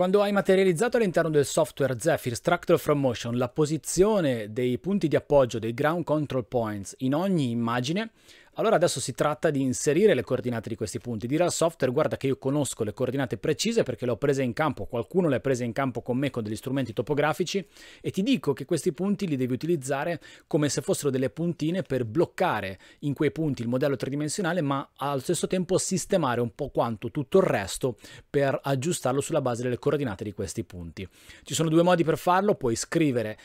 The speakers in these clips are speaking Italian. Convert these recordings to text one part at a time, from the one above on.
Quando hai materializzato all'interno del software Zephyr Structure From Motion la posizione dei punti di appoggio, dei ground control points in ogni immagine, allora adesso si tratta di inserire le coordinate di questi punti, dire al software guarda che io conosco le coordinate precise perché le ho prese in campo, qualcuno le ha prese in campo con me con degli strumenti topografici e ti dico che questi punti li devi utilizzare come se fossero delle puntine per bloccare in quei punti il modello tridimensionale ma allo stesso tempo sistemare un po' quanto tutto il resto per aggiustarlo sulla base delle coordinate di questi punti. Ci sono due modi per farlo, puoi scrivere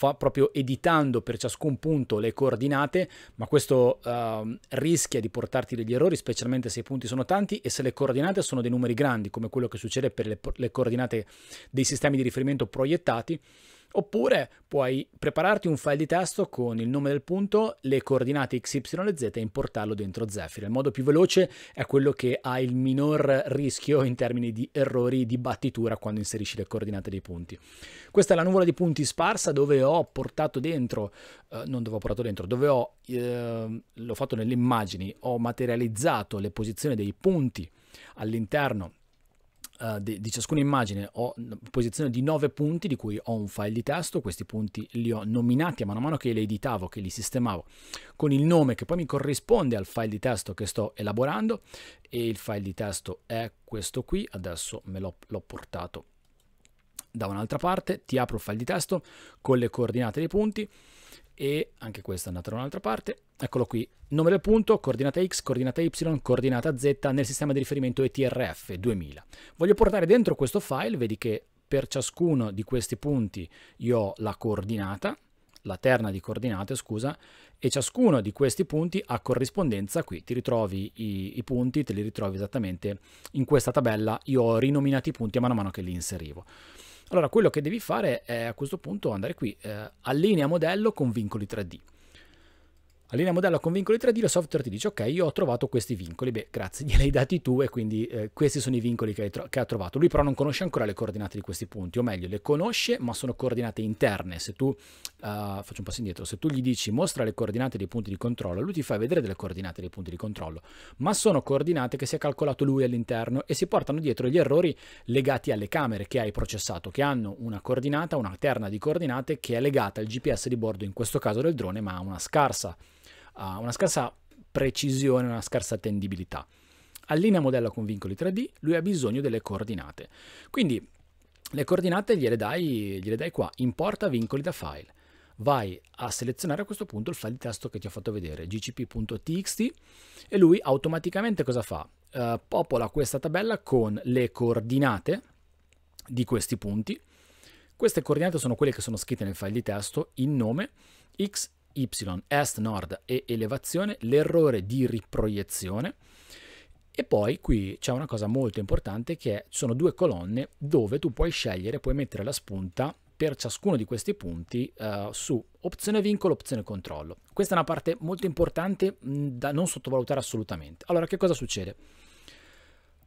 fa proprio editando per ciascun punto le coordinate, ma questo uh, rischia di portarti degli errori, specialmente se i punti sono tanti e se le coordinate sono dei numeri grandi, come quello che succede per le, le coordinate dei sistemi di riferimento proiettati Oppure puoi prepararti un file di testo con il nome del punto, le coordinate x, y e z e importarlo dentro Zephyr. Il modo più veloce è quello che ha il minor rischio in termini di errori di battitura quando inserisci le coordinate dei punti. Questa è la nuvola di punti sparsa dove ho portato dentro, eh, non dove ho portato dentro, dove ho, eh, l'ho fatto nelle immagini, ho materializzato le posizioni dei punti all'interno eh, di, di, ciascuna immagine ho posizione di 9 punti di cui ho un file di testo, questi punti li ho nominati a mano a mano che li editavo, che li sistemavo con il nome che poi mi corrisponde al file di testo che sto elaborando e il file di testo è questo qui, adesso me l'ho, l'ho portato da un'altra parte, ti apro il file di testo con le coordinate dei punti e anche questo è andato da un'altra parte. Eccolo qui, nome del punto, coordinata x, coordinata y, coordinata z nel sistema di riferimento ETRF 2000. Voglio portare dentro questo file, vedi che per ciascuno di questi punti io ho la coordinata, la terna di coordinate, scusa, e ciascuno di questi punti ha corrispondenza qui, ti ritrovi i, i punti, te li ritrovi esattamente in questa tabella, io ho rinominati i punti a mano a mano che li inserivo. Allora quello che devi fare è a questo punto andare qui, eh, allinea modello con vincoli 3D. Allena modello con vincoli 3D, lo software ti dice ok, io ho trovato questi vincoli, beh grazie, glieli hai dati tu e quindi eh, questi sono i vincoli che, tro- che, ha trovato. Lui però non conosce ancora le coordinate di questi punti, o meglio le conosce ma sono coordinate interne. Se tu, uh, faccio un passo indietro, se tu gli dici mostra le coordinate dei punti di controllo, lui ti fa vedere delle coordinate dei punti di controllo, ma sono coordinate che si è calcolato lui all'interno e si portano dietro gli errori legati alle camere che hai processato, che hanno una coordinata, una terna di coordinate che è legata al GPS di bordo, in questo caso del drone, ma ha una scarsa coordinata uh, una scarsa precisione, una scarsa attendibilità. Allinea modello con vincoli 3D, lui ha bisogno delle coordinate. Quindi le coordinate gliele dai, gliele dai qua, importa vincoli da file. Vai a selezionare a questo punto il file di testo che ti ho fatto vedere, gcp.txt, e lui automaticamente cosa fa? Uh, popola questa tabella con le coordinate di questi punti. Queste coordinate sono quelle che sono scritte nel file di testo, in nome, x, y, est, nord e elevazione, l'errore di riproiezione. E poi qui c'è una cosa molto importante che sono due colonne dove tu puoi scegliere, puoi mettere la spunta per ciascuno di questi punti eh, su opzione vincolo, opzione controllo. Questa è una parte molto importante mh, mm, da non sottovalutare assolutamente. Allora che cosa succede?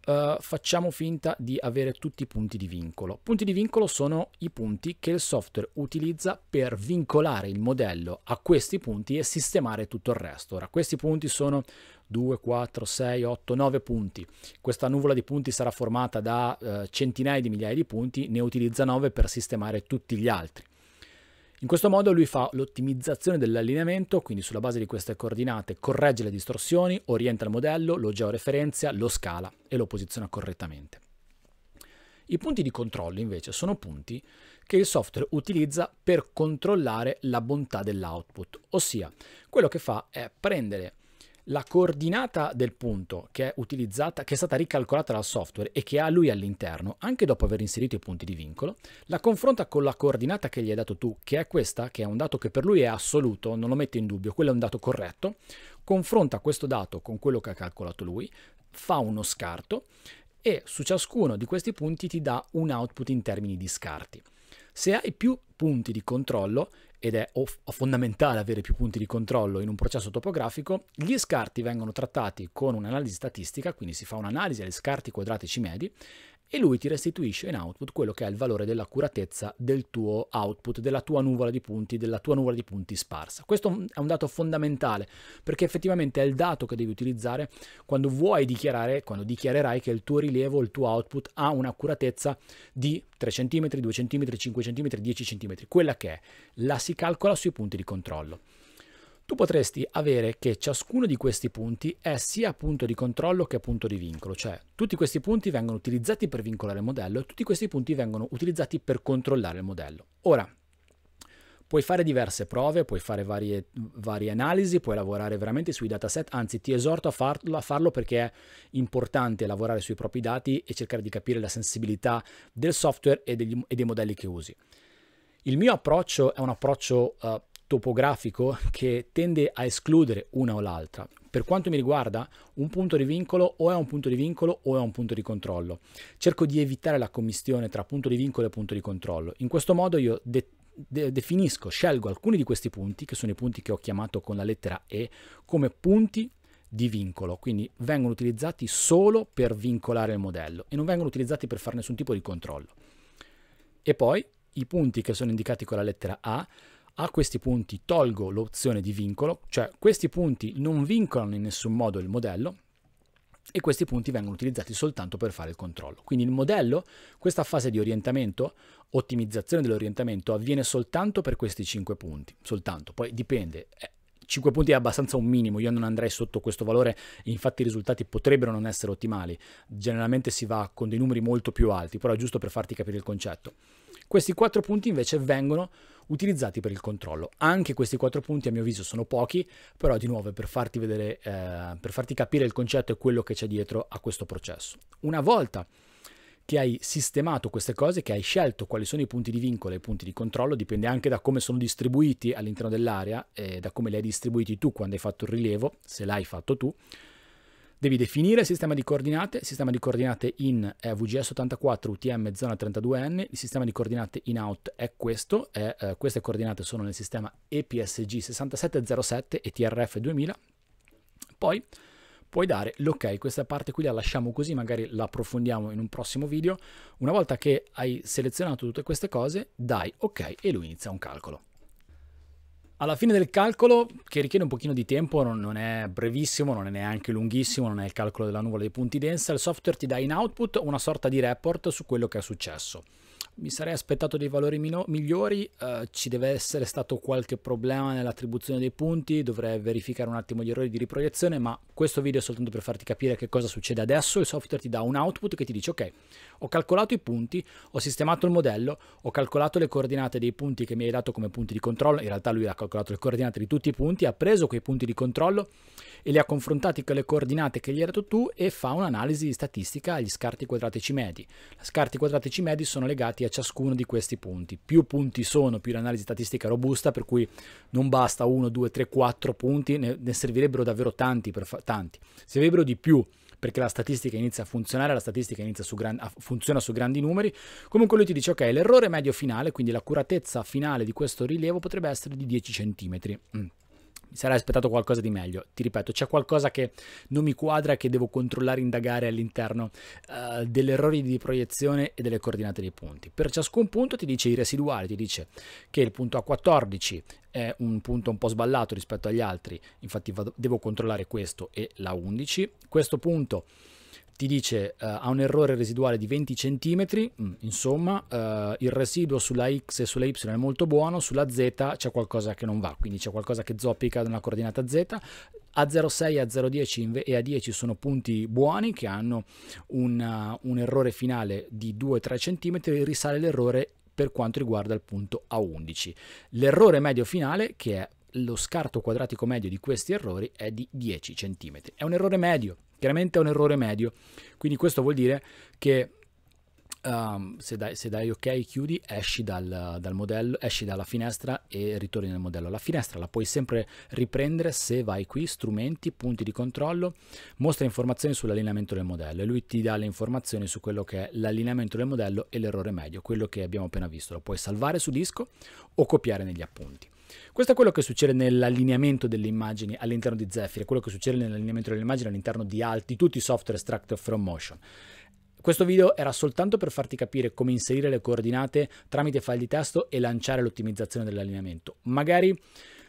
Uh, facciamo finta di avere tutti i punti di vincolo. Punti di vincolo sono i punti che il software utilizza per vincolare il modello a questi punti e sistemare tutto il resto. Ora, questi punti sono 2, 4, 6, 8, 9 punti. Questa nuvola di punti sarà formata da uh, centinaia di migliaia di punti, ne utilizza 9 per sistemare tutti gli altri. In questo modo lui fa l'ottimizzazione dell'allineamento, quindi sulla base di queste coordinate corregge le distorsioni, orienta il modello, lo georeferenzia, lo scala e lo posiziona correttamente. I punti di controllo invece sono punti che il software utilizza per controllare la bontà dell'output, ossia quello che fa è prendere la coordinata del punto che è utilizzata, che è stata ricalcolata dal software e che ha lui all'interno, anche dopo aver inserito i punti di vincolo, la confronta con la coordinata che gli hai dato tu, che è questa, che è un dato che per lui è assoluto, non lo mette in dubbio, quello è un dato corretto, confronta questo dato con quello che ha calcolato lui, fa uno scarto e su ciascuno di questi punti ti dà un output in termini di scarti. Se hai più punti di controllo ed è fondamentale avere più punti di controllo in un processo topografico, gli scarti vengono trattati con un'analisi statistica, quindi si fa un'analisi agli scarti quadratici medi, e lui ti restituisce in output quello che è il valore dell'accuratezza del tuo output, della tua nuvola di punti, della tua nuvola di punti sparsa. Questo è un dato fondamentale perché effettivamente è il dato che devi utilizzare quando vuoi dichiarare, quando dichiarerai che il tuo rilievo, il tuo output ha un'accuratezza di 3 cm, 2 cm, 5 cm, 10 cm, quella che è, la si calcola sui punti di controllo tu potresti avere che ciascuno di questi punti è sia punto di controllo che punto di vincolo, cioè tutti questi punti vengono utilizzati per vincolare il modello e tutti questi punti vengono utilizzati per controllare il modello. Ora, puoi fare diverse prove, puoi fare varie, varie analisi, puoi lavorare veramente sui dataset, anzi ti esorto a farlo, a farlo perché è importante lavorare sui propri dati e cercare di capire la sensibilità del software e, degli, e dei modelli che usi. Il mio approccio è un approccio uh, topografico che tende a escludere una o l'altra. Per quanto mi riguarda, un punto di vincolo o è un punto di vincolo o è un punto di controllo. Cerco di evitare la commistione tra punto di vincolo e punto di controllo. In questo modo io de- de- definisco, scelgo alcuni di questi punti, che sono i punti che ho chiamato con la lettera E, come punti di vincolo, quindi vengono utilizzati solo per vincolare il modello e non vengono utilizzati per fare nessun tipo di controllo. E poi i punti che sono indicati con la lettera A a questi punti tolgo l'opzione di vincolo, cioè questi punti non vincolano in nessun modo il modello e questi punti vengono utilizzati soltanto per fare il controllo. Quindi il modello, questa fase di orientamento, ottimizzazione dell'orientamento, avviene soltanto per questi 5 punti, soltanto, poi dipende. 5 eh, punti è abbastanza un minimo, io non andrei sotto questo valore, infatti i risultati potrebbero non essere ottimali, generalmente si va con dei numeri molto più alti, però è giusto per farti capire il concetto. Questi 4 punti invece vengono utilizzati per il controllo. Anche questi quattro punti a mio avviso sono pochi, però di nuovo per farti, vedere, eh, per farti capire il concetto e quello che c'è dietro a questo processo. Una volta che hai sistemato queste cose, che hai scelto quali sono i punti di vincolo e i punti di controllo, dipende anche da come sono distribuiti all'interno dell'area, e da come li hai distribuiti tu quando hai fatto il rilievo, se l'hai fatto tu, Devi definire il sistema di coordinate, il sistema di coordinate in è VGS84 UTM zona 32N, il sistema di coordinate in out è questo, è, eh, queste coordinate sono nel sistema EPSG 6707 e TRF 2000. Poi puoi dare l'ok, questa parte qui la lasciamo così, magari la approfondiamo in un prossimo video. Una volta che hai selezionato tutte queste cose, dai ok e lui inizia un calcolo. Alla fine del calcolo, che richiede un pochino di tempo, non, non, è brevissimo, non è neanche lunghissimo, non è il calcolo della nuvola dei punti densa, il software ti dà in output una sorta di report su quello che è successo mi sarei aspettato dei valori mino- migliori, eh, ci deve essere stato qualche problema nell'attribuzione dei punti, dovrei verificare un attimo gli errori di riproiezione, ma questo video è soltanto per farti capire che cosa succede adesso, il software ti dà un output che ti dice ok, ho calcolato i punti, ho sistemato il modello, ho calcolato le coordinate dei punti che mi hai dato come punti di controllo, in realtà lui ha calcolato le coordinate di tutti i punti, ha preso quei punti di controllo e li ha confrontati con le coordinate che gli hai dato tu e fa un'analisi statistica agli scarti quadratici medi. Gli scarti quadratici medi sono legati dedicati a ciascuno di questi punti. Più punti sono, più l'analisi statistica è robusta, per cui non basta 1, 2, 3, 4 punti, ne, ne servirebbero davvero tanti, per fa- tanti. servirebbero di più perché la statistica inizia a funzionare, la statistica inizia su gran, funziona su grandi numeri. Comunque lui ti dice, ok, l'errore medio finale, quindi l'accuratezza finale di questo rilievo potrebbe essere di 10 cm. Mm mi sarei aspettato qualcosa di meglio. Ti ripeto, c'è qualcosa che non mi quadra, e che devo controllare, indagare all'interno uh, degli errori di proiezione e delle coordinate dei punti. Per ciascun punto ti dice i residuali, ti dice che il punto A14 è un punto un po' sballato rispetto agli altri, infatti vado, devo controllare questo e la 11. Questo punto ti dice uh, ha un errore residuale di 20 cm, mm, insomma uh, il residuo sulla x e sulla y è molto buono, sulla z c'è qualcosa che non va, quindi c'è qualcosa che zoppica da una coordinata z, a 0,6 a 0,10 e a 10 sono punti buoni che hanno una, eh, un errore finale di 2-3 cm, risale l'errore per quanto riguarda il punto A11. L'errore medio finale che è lo scarto quadratico medio di questi errori è di 10 cm. È un errore medio, Chiaramente è un errore medio, quindi questo vuol dire che um, se, dai, se, dai, ok chiudi, esci, dal, dal modello, esci dalla finestra e ritorni nel modello. La finestra la puoi sempre riprendere se vai qui, strumenti, punti di controllo, mostra informazioni sull'allineamento del modello e lui ti dà le informazioni su quello che è l'allineamento del modello e l'errore medio, quello che abbiamo appena visto. Lo puoi salvare su disco o copiare negli appunti. Questo è quello che succede nell'allineamento delle immagini all'interno di Zephyr, quello che succede nell'allineamento delle immagini all'interno di Alti, tutti i software extracted from motion. Questo video era soltanto per farti capire come inserire le coordinate tramite file di testo e lanciare l'ottimizzazione dell'allineamento. Magari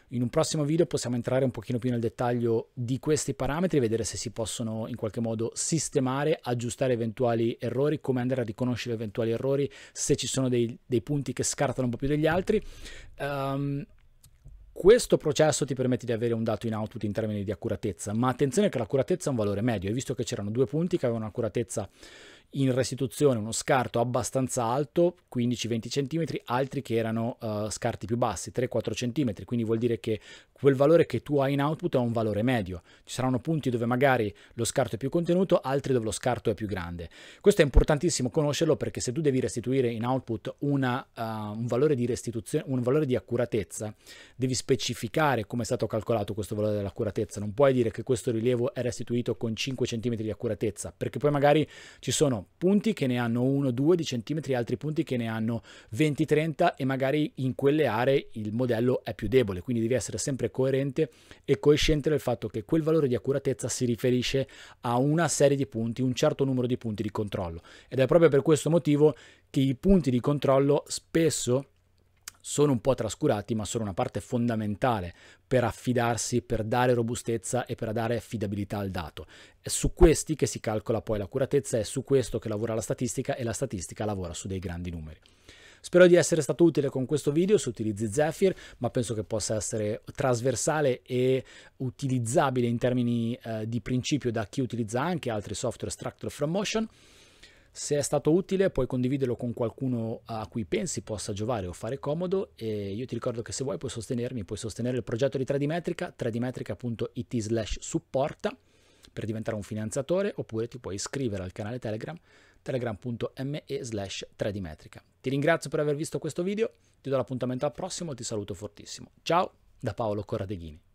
in un prossimo video possiamo entrare un pochino più nel dettaglio di questi parametri e vedere se si possono in qualche modo sistemare, aggiustare eventuali errori, come andare a riconoscere eventuali errori, se ci sono dei, dei punti che scartano un po' più degli altri. Um, questo processo ti permette di avere un dato in output in termini di accuratezza, ma attenzione che l'accuratezza è un valore medio e visto che c'erano due punti che avevano un'accuratezza in restituzione uno scarto abbastanza alto, 15-20 cm, altri che erano uh, scarti più bassi, 3-4 cm, quindi vuol dire che quel valore che tu hai in output è un valore medio. Ci saranno punti dove magari lo scarto è più contenuto, altri dove lo scarto è più grande. Questo è importantissimo conoscerlo perché se tu devi restituire in output una, uh, un valore di restituzione, un valore di accuratezza, devi specificare come è stato calcolato questo valore dell'accuratezza, non puoi dire che questo rilievo è restituito con 5 cm di accuratezza, perché poi magari ci sono sono punti che ne hanno 1-2 di centimetri, altri punti che ne hanno 20-30 e magari in quelle aree il modello è più debole, quindi devi essere sempre coerente e cosciente del fatto che quel valore di accuratezza si riferisce a una serie di punti, un certo numero di punti di controllo ed è proprio per questo motivo che i punti di controllo spesso sono un po' trascurati, ma sono una parte fondamentale per affidarsi, per dare robustezza e per dare affidabilità al dato. È su questi che si calcola poi l'accuratezza, è su questo che lavora la statistica e la statistica lavora su dei grandi numeri. Spero di essere stato utile con questo video su utilizzi Zephyr, ma penso che possa essere trasversale e utilizzabile in termini eh, di principio da chi utilizza anche altri software structure from motion. Se è stato utile puoi condividerlo con qualcuno a cui pensi possa giovare o fare comodo e io ti ricordo che se vuoi puoi sostenermi, puoi sostenere il progetto di 3D Metrica, 3dmetrica.it slash supporta per diventare un finanziatore oppure ti puoi iscrivere al canale Telegram telegram.me slash 3dmetrica. Ti ringrazio per aver visto questo video, ti do l'appuntamento al prossimo, ti saluto fortissimo. Ciao da Paolo Corradeghini.